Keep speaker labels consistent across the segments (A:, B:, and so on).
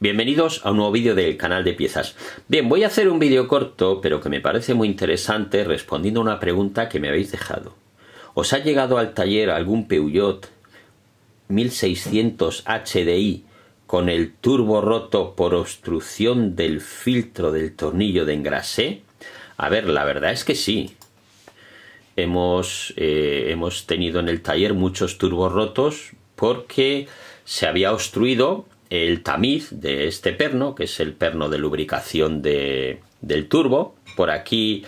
A: Bienvenidos a un nuevo vídeo del canal de piezas. Bien, voy a hacer un vídeo corto, pero que me parece muy interesante, respondiendo a una pregunta que me habéis dejado. ¿Os ha llegado al taller algún Peugeot 1600 HDI con el turbo roto por obstrucción del filtro del tornillo de engrasé? A ver, la verdad es que sí. Hemos, eh, hemos tenido en el taller muchos turbos rotos porque se había obstruido el tamiz de este perno, que es el perno de lubricación del turbo. Por aquí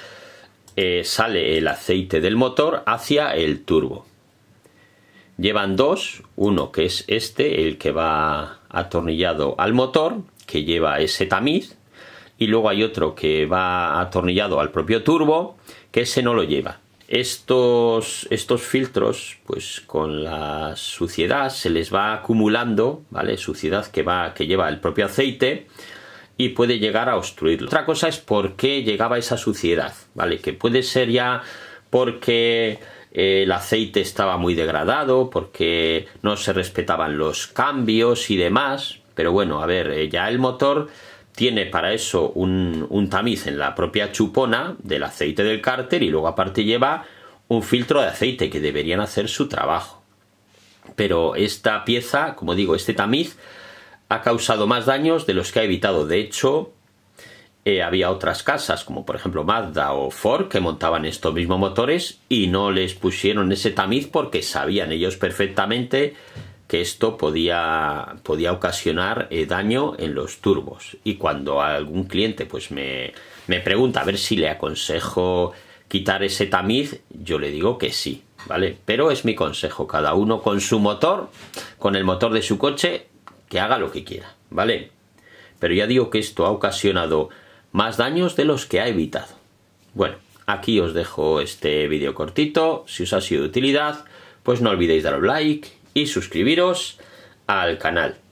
A: eh, sale el aceite del motor hacia el turbo. Llevan dos, uno que es este, el que va atornillado al motor, que lleva ese tamiz, y luego hay otro que va atornillado al propio turbo, que ese no lo lleva. Estos, estos filtros, pues con la suciedad se les va acumulando, ¿vale? Suciedad que, va, que lleva el propio aceite y puede llegar a obstruirlo. Otra cosa es por qué llegaba esa suciedad, ¿vale? Que puede ser ya porque eh, el aceite estaba muy degradado, porque no se respetaban los cambios y demás. Pero bueno, a ver, eh, ya el motor tiene para eso un, tamiz en la propia chupona del aceite del cárter y luego aparte lleva un filtro de aceite que deberían hacer su trabajo. Pero esta pieza, como digo, este tamiz ha causado más daños de los que ha evitado. De hecho, eh, había otras casas, como por ejemplo Mazda o Ford, que montaban estos mismos motores y no les pusieron ese tamiz porque sabían ellos perfectamente que esto podía, ocasionar eh, daño en los turbos. Y cuando algún cliente pues me, pregunta a ver si le aconsejo quitar ese tamiz, yo le digo que sí, ¿vale? Pero es mi consejo, cada uno con su motor, con el motor de su coche, que haga lo que quiera, ¿vale? Pero ya digo que esto ha ocasionado más daños de los que ha evitado. Bueno, aquí os dejo este vídeo cortito, si os ha sido de utilidad, pues no olvidéis dar like y suscribiros al canal.